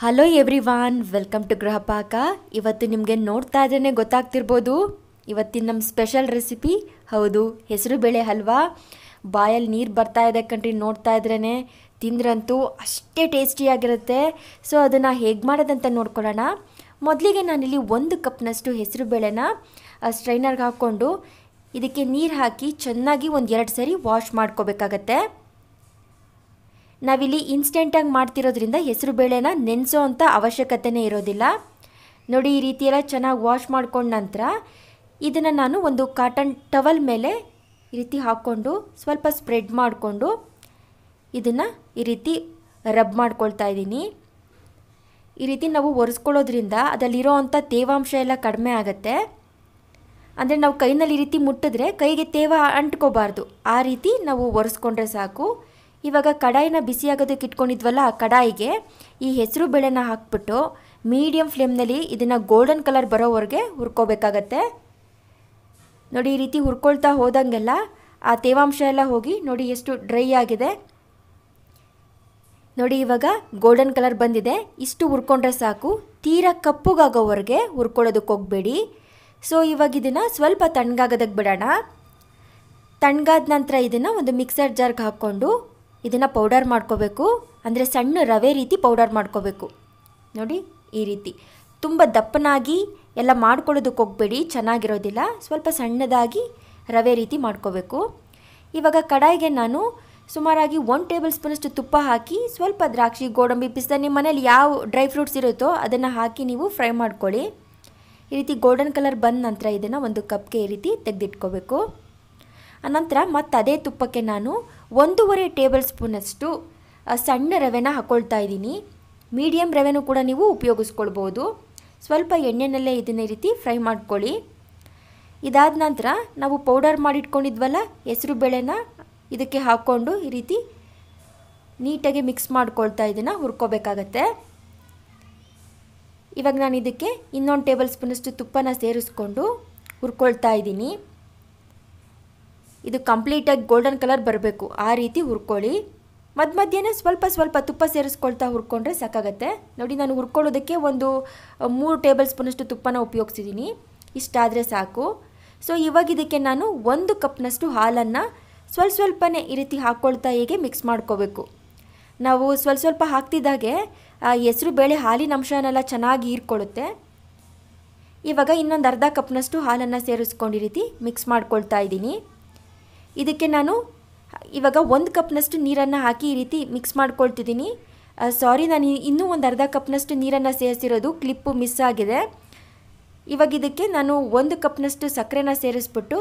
hello everyone welcome to Grihapaka ಇವತ್ತು ನಿಮಗೆ ನೋಡ್ತಾ ಇದ್ರೇ ಗೊತ್ತಾಗ್ತಿರ್ಬೋದು ಇವತ್ತಿನ ನಮ್ಮ ಸ್ಪೆಷಲ್ ರೆಸಿಪಿ ಹೌದು ಹೆಸರುಬೇಳೆ ಹಲ್ವಾ ಬಾಯಲ್ಲಿ ನೀರು ಬರ್ತಾ ಇದೆ ಕಣ್ರಿ ನೋಡ್ತಾ ಇದ್ರೇ ತಿಂದ್ರಂತೂ ಅಷ್ಟೇ ಟೇಸ್ಟಿಯಾಗಿರುತ್ತೆ ಸೊ ಅದನ್ನು ಹೇಗೆ ಮಾಡೋದಂತ ನೋಡ್ಕೊಳ್ಳೋಣ ಮೊದಲಿಗೆ ನಾನಿಲ್ಲಿ ಒಂದು ಕಪ್ನಷ್ಟು ಹೆಸರುಬೇಳೆನ ಸ್ಟ್ರೈನರ್ಗೆ ಹಾಕ್ಕೊಂಡು ಇದಕ್ಕೆ ನೀರು ಹಾಕಿ ಚೆನ್ನಾಗಿ ಒಂದು ಎರಡು ಸರಿ ವಾಶ್ ಮಾಡ್ಕೋಬೇಕಾಗತ್ತೆ ನಾವಿಲ್ಲಿ ಇನ್ಸ್ಟೆಂಟಾಗಿ ಮಾಡ್ತಿರೋದ್ರಿಂದ ಹೆಸರು ಬೇಳೆನ ನೆನೆಸೋ ಅಂಥ ಅವಶ್ಯಕತೆನೇ ಇರೋದಿಲ್ಲ ನೋಡಿ ಈ ರೀತಿಯೆಲ್ಲ ಚೆನ್ನಾಗಿ ವಾಶ್ ಮಾಡ್ಕೊಂಡ ನಂತರ ಇದನ್ನು ನಾನು ಒಂದು ಕಾಟನ್ ಟವಲ್ ಮೇಲೆ ಈ ರೀತಿ ಹಾಕ್ಕೊಂಡು ಸ್ವಲ್ಪ ಸ್ಪ್ರೆಡ್ ಮಾಡಿಕೊಂಡು ಇದನ್ನು ಈ ರೀತಿ ರಬ್ ಮಾಡ್ಕೊಳ್ತಾ ಇದ್ದೀನಿ ಈ ರೀತಿ ನಾವು ಒರೆಸ್ಕೊಳ್ಳೋದ್ರಿಂದ ಅದರಲ್ಲಿರೋ ಅಂಥ ತೇವಾಂಶ ಎಲ್ಲ ಕಡಿಮೆ ಆಗುತ್ತೆ ಅಂದರೆ ನಾವು ಕೈನಲ್ಲಿ ಈ ರೀತಿ ಮುಟ್ಟಿದ್ರೆ ಕೈಗೆ ತೇವ ಅಂಟ್ಕೋಬಾರ್ದು ಆ ರೀತಿ ನಾವು ಒರೆಸ್ಕೊಂಡ್ರೆ ಸಾಕು ಇವಾಗ ಕಡಾಯಿನ ಬಿಸಿಯಾಗೋದಕ್ಕೆ ಇಟ್ಕೊಂಡಿದ್ವಲ್ಲ ಆ ಕಡಾಯಿಗೆ ಈ ಹೆಸರು ಬೇಳೆನ ಹಾಕ್ಬಿಟ್ಟು ಮೀಡಿಯಮ್ ಫ್ಲೇಮ್ನಲ್ಲಿ ಇದನ್ನು ಗೋಲ್ಡನ್ ಕಲರ್ ಬರೋವರೆಗೆ ಹುರ್ಕೋಬೇಕಾಗತ್ತೆ ನೋಡಿ ಈ ರೀತಿ ಹುರ್ಕೊಳ್ತಾ ಹೋದಂಗೆಲ್ಲ ಆ ತೇವಾಂಶ ಎಲ್ಲ ಹೋಗಿ ನೋಡಿ ಎಷ್ಟು ಡ್ರೈ ಆಗಿದೆ ನೋಡಿ ಇವಾಗ ಗೋಲ್ಡನ್ ಕಲರ್ ಬಂದಿದೆ ಇಷ್ಟು ಹುರ್ಕೊಂಡ್ರೆ ಸಾಕು ತೀರಾ ಕಪ್ಪುಗಾಗೋವರೆಗೆ ಹುರ್ಕೊಳ್ಳೋದಕ್ಕೆ ಹೋಗಬೇಡಿ ಸೊ ಇವಾಗ ಇದನ್ನು ಸ್ವಲ್ಪ ತಣ್ಣಗಾಗೋದಕ್ಕೆ ಬಿಡೋಣ ತಣ್ಣಗಾದ ನಂತರ ಇದನ್ನು ಒಂದು ಮಿಕ್ಸರ್ ಜಾರ್ಗೆ ಹಾಕ್ಕೊಂಡು ಇದನ್ನು ಪೌಡರ್ ಮಾಡ್ಕೋಬೇಕು ಅಂದರೆ ಸಣ್ಣ ರವೆ ರೀತಿ ಪೌಡರ್ ಮಾಡ್ಕೋಬೇಕು ನೋಡಿ ಈ ರೀತಿ ತುಂಬ ದಪ್ಪನಾಗಿ ಎಲ್ಲ ಮಾಡ್ಕೊಳ್ಳೋದಕ್ಕೆ ಹೋಗಬೇಡಿ ಚೆನ್ನಾಗಿರೋದಿಲ್ಲ ಸ್ವಲ್ಪ ಸಣ್ಣದಾಗಿ ರವೆ ರೀತಿ ಮಾಡ್ಕೋಬೇಕು ಇವಾಗ ಕಡಾಯಿಗೆ ನಾನು ಸುಮಾರಾಗಿ ಒನ್ ಟೇಬಲ್ ಸ್ಪೂನಷ್ಟು ತುಪ್ಪ ಹಾಕಿ ಸ್ವಲ್ಪ ದ್ರಾಕ್ಷಿ ಗೋಡಂಬಿ ಪಿಸ್ತಾ ನಿಮ್ಮ ಮನೇಲಿ ಯಾವ ಡ್ರೈ ಫ್ರೂಟ್ಸ್ ಇರುತ್ತೋ ಅದನ್ನು ಹಾಕಿ ನೀವು ಫ್ರೈ ಮಾಡ್ಕೊಳ್ಳಿ ಈ ರೀತಿ ಗೋಲ್ಡನ್ ಕಲರ್ ಬಂದ ನಂತರ ಇದನ್ನು ಒಂದು ಕಪ್ಗೆ ಈ ರೀತಿ ತೆಗೆದಿಟ್ಕೋಬೇಕು ಆನಂತರ ಮತ್ತು ಅದೇ ತುಪ್ಪಕ್ಕೆ ನಾನು ಒಂದೂವರೆ ಟೇಬಲ್ ಸ್ಪೂನಷ್ಟು ಸಣ್ಣ ರವೆನ ಹಾಕ್ಕೊಳ್ತಾ ಇದ್ದೀನಿ ಮೀಡಿಯಮ್ ರವೆನೂ ಕೂಡ ನೀವು ಉಪಯೋಗಿಸ್ಕೊಳ್ಬೋದು ಸ್ವಲ್ಪ ಎಣ್ಣೆನಲ್ಲೇ ಇದನ್ನೇ ರೀತಿ ಫ್ರೈ ಮಾಡ್ಕೊಳ್ಳಿ ಇದಾದ ನಂತರ ನಾವು ಪೌಡರ್ ಮಾಡಿಟ್ಕೊಂಡಿದ್ವಲ್ಲ ಹೆಸರು ಬೇಳೆನ ಇದಕ್ಕೆ ಹಾಕ್ಕೊಂಡು ಈ ರೀತಿ ನೀಟಾಗಿ ಮಿಕ್ಸ್ ಮಾಡ್ಕೊಳ್ತಾ ಇದನ್ನು ಹುರ್ಕೋಬೇಕಾಗತ್ತೆ ಇವಾಗ ನಾನು ಇದಕ್ಕೆ ಇನ್ನೊಂದು ಟೇಬಲ್ ಸ್ಪೂನಷ್ಟು ತುಪ್ಪನ ಸೇರಿಸ್ಕೊಂಡು ಹುರ್ಕೊಳ್ತಾ ಇದ್ದೀನಿ ಇದು ಕಂಪ್ಲೀಟಾಗಿ ಗೋಲ್ಡನ್ ಕಲರ್ ಬರಬೇಕು ಆ ರೀತಿ ಹುರ್ಕೊಳ್ಳಿ ಮಧ್ಯ ಮಧ್ಯಾಹ್ನ ಸ್ವಲ್ಪ ಸ್ವಲ್ಪ ತುಪ್ಪ ಸೇರಿಸ್ಕೊಳ್ತಾ ಹುರ್ಕೊಂಡ್ರೆ ಸಾಕಾಗತ್ತೆ ನೋಡಿ ನಾನು ಹುರ್ಕೊಳ್ಳೋದಕ್ಕೆ ಒಂದು ಮೂರು ಟೇಬಲ್ ಸ್ಪೂನಷ್ಟು ತುಪ್ಪನ ಉಪಯೋಗಿಸಿದ್ದೀನಿ ಇಷ್ಟಾದರೆ ಸಾಕು ಸೊ ಇವಾಗ ಇದಕ್ಕೆ ನಾನು ಒಂದು ಕಪ್ನಷ್ಟು ಹಾಲನ್ನು ಸ್ವಲ್ಪ ಸ್ವಲ್ಪನೇ ಈ ರೀತಿ ಹಾಕ್ಕೊಳ್ತಾ ಹೇಗೆ ಮಿಕ್ಸ್ ಮಾಡ್ಕೋಬೇಕು ನಾವು ಸ್ವಲ್ಪ ಸ್ವಲ್ಪ ಹಾಕ್ತಿದ್ದಾಗೆ ಹೆಸರು ಬೇಳೆ ಹಾಲಿನ ಅಂಶನೆಲ್ಲ ಚೆನ್ನಾಗಿ ಹೀರ್ಕೊಳ್ಳುತ್ತೆ ಇವಾಗ ಇನ್ನೊಂದು ಅರ್ಧ ಕಪ್ನಷ್ಟು ಹಾಲನ್ನು ಸೇರಿಸ್ಕೊಂಡು ಈ ರೀತಿ ಮಿಕ್ಸ್ ಮಾಡ್ಕೊಳ್ತಾ ಇದ್ದೀನಿ ಇದಕ್ಕೆ ನಾನು ಇವಾಗ ಒಂದು ಕಪ್ನಷ್ಟು ನೀರನ್ನು ಹಾಕಿ ಈ ರೀತಿ ಮಿಕ್ಸ್ ಮಾಡ್ಕೊಳ್ತಿದ್ದೀನಿ ಸಾರಿ ನಾನು ಇನ್ನೂ ಒಂದು ಅರ್ಧ ಕಪ್ನಷ್ಟು ನೀರನ್ನು ಸೇರಿಸಿರೋದು ಕ್ಲಿಪ್ಪು ಮಿಸ್ ಆಗಿದೆ ಇವಾಗ ಇದಕ್ಕೆ ನಾನು ಒಂದು ಕಪ್ನಷ್ಟು ಸಕ್ಕರೆನ ಸೇರಿಸ್ಬಿಟ್ಟು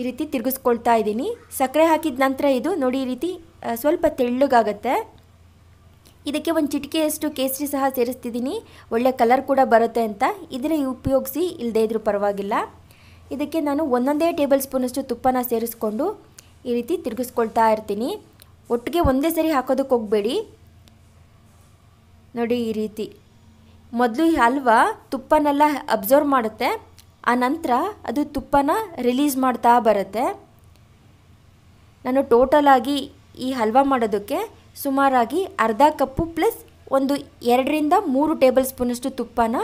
ಈ ರೀತಿ ತಿರುಗಿಸ್ಕೊಳ್ತಾ ಇದ್ದೀನಿ ಸಕ್ಕರೆ ಹಾಕಿದ ನಂತರ ಇದು ನೋಡಿ ಈ ರೀತಿ ಸ್ವಲ್ಪ ತೆಳ್ಳಗಾಗತ್ತೆ ಇದಕ್ಕೆ ಒಂದು ಚಿಟಿಕೆಯಷ್ಟು ಕೇಸರಿ ಸಹ ಸೇರಿಸ್ತಿದ್ದೀನಿ ಒಳ್ಳೆ ಕಲರ್ ಕೂಡ ಬರುತ್ತೆ ಅಂತ ಇದ್ರೆ ಉಪಯೋಗಿಸಿ ಇಲ್ಲದೇ ಇದ್ರೂ ಪರವಾಗಿಲ್ಲ ಇದಕ್ಕೆ ನಾನು ಒಂದೊಂದೇ ಟೇಬಲ್ ಸ್ಪೂನಷ್ಟು ತುಪ್ಪನ ಸೇರಿಸ್ಕೊಂಡು ಈ ರೀತಿ ತಿರುಗಿಸ್ಕೊಳ್ತಾ ಇರ್ತೀನಿ ಒಟ್ಟಿಗೆ ಒಂದೇ ಸರಿ ಹಾಕೋದಕ್ಕೆ ಹೋಗಬೇಡಿ ನೋಡಿ ಈ ರೀತಿ ಮೊದಲು ಈ ಹಲ್ವಾ ತುಪ್ಪನೆಲ್ಲ ಅಬ್ಸರ್ವ್ ಮಾಡುತ್ತೆ ಆ ನಂತರ ಅದು ತುಪ್ಪನ ರಿಲೀಸ್ ಮಾಡ್ತಾ ಬರುತ್ತೆ ನಾನು ಟೋಟಲಾಗಿ ಈ ಹಲ್ವಾ ಮಾಡೋದಕ್ಕೆ ಸುಮಾರಾಗಿ ಅರ್ಧ ಕಪ್ಪು ಪ್ಲಸ್ ಒಂದು ಎರಡರಿಂದ ಮೂರು ಟೇಬಲ್ ಸ್ಪೂನಷ್ಟು ತುಪ್ಪನ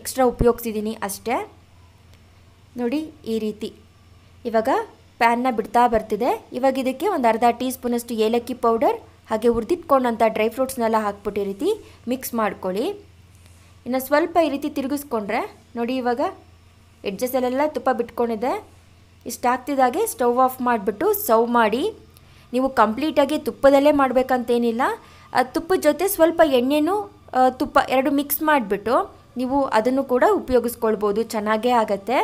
ಎಕ್ಸ್ಟ್ರಾ ಉಪಯೋಗಿಸಿದ್ದೀನಿ ಅಷ್ಟೇ ನೋಡಿ ಈ ರೀತಿ ಇವಾಗ ಪ್ಯಾನ್ನ ಬಿಡ್ತಾ ಬರ್ತಿದೆ ಇವಾಗ ಇದಕ್ಕೆ ಒಂದು ಅರ್ಧ ಟೀ ಸ್ಪೂನಷ್ಟು ಏಲಕ್ಕಿ ಪೌಡರ್ ಹಾಗೆ ಹುರಿದಿಟ್ಕೊಂಡಂಥ ಡ್ರೈ ಫ್ರೂಟ್ಸ್ನೆಲ್ಲ ಹಾಕ್ಬಿಟ್ಟು ಈ ರೀತಿ ಮಿಕ್ಸ್ ಮಾಡ್ಕೊಳ್ಳಿ ಇನ್ನು ಸ್ವಲ್ಪ ಈ ರೀತಿ ತಿರುಗಿಸ್ಕೊಂಡ್ರೆ ನೋಡಿ ಇವಾಗ ಎಡ್ಜಸ್ಸಲ್ಲೆಲ್ಲ ತುಪ್ಪ ಬಿಟ್ಕೊಂಡಿದೆ ಇಷ್ಟಾಗ್ತಿದ್ದಾಗೆ ಸ್ಟವ್ ಆಫ್ ಮಾಡಿಬಿಟ್ಟು ಸರ್ವ್ ಮಾಡಿ ನೀವು ಕಂಪ್ಲೀಟಾಗಿ ತುಪ್ಪದಲ್ಲೇ ಮಾಡಬೇಕಂತೇನಿಲ್ಲ ತುಪ್ಪದ ಜೊತೆ ಸ್ವಲ್ಪ ಎಣ್ಣೆನೂ ತುಪ್ಪ ಎರಡು ಮಿಕ್ಸ್ ಮಾಡಿಬಿಟ್ಟು ನೀವು ಅದನ್ನು ಕೂಡ ಉಪಯೋಗಿಸ್ಕೊಳ್ಬೋದು ಚೆನ್ನಾಗೇ ಆಗತ್ತೆ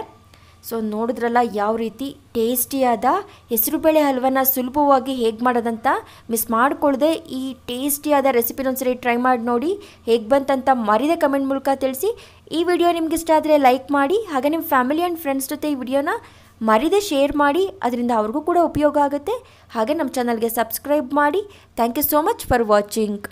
ಸೊ ನೋಡಿದ್ರಲ್ಲ ಯಾವ ರೀತಿ ಟೇಸ್ಟಿಯಾದ ಹೆಸರುಬೇಳೆ ಹಲ್ವನ ಸುಲಭವಾಗಿ ಹೇಗೆ ಮಾಡೋದಂತ ಮಿಸ್ ಮಾಡಿಕೊಳ್ಳದೆ ಈ ಟೇಸ್ಟಿಯಾದ ರೆಸಿಪಿನ ಒಂದ್ಸರಿ ಟ್ರೈ ಮಾಡಿ ನೋಡಿ ಹೇಗೆ ಬಂತಂತ ಮರಿದ ಕಮೆಂಟ್ ಮೂಲಕ ತಿಳಿಸಿ ಈ ವಿಡಿಯೋ ನಿಮ್ಗೆ ಇಷ್ಟ ಆದರೆ ಲೈಕ್ ಮಾಡಿ ಹಾಗೆ ನಿಮ್ಮ ಫ್ಯಾಮಿಲಿ ಆ್ಯಂಡ್ ಫ್ರೆಂಡ್ಸ್ ಜೊತೆ ಈ ವಿಡಿಯೋನ ಮರಿದೆ ಶೇರ್ ಮಾಡಿ ಅದರಿಂದ ಅವ್ರಿಗೂ ಕೂಡ ಉಪಯೋಗ ಆಗುತ್ತೆ ಹಾಗೆ ನಮ್ಮ ಚಾನಲ್ಗೆ ಸಬ್ಸ್ಕ್ರೈಬ್ ಮಾಡಿ thank you so much for watching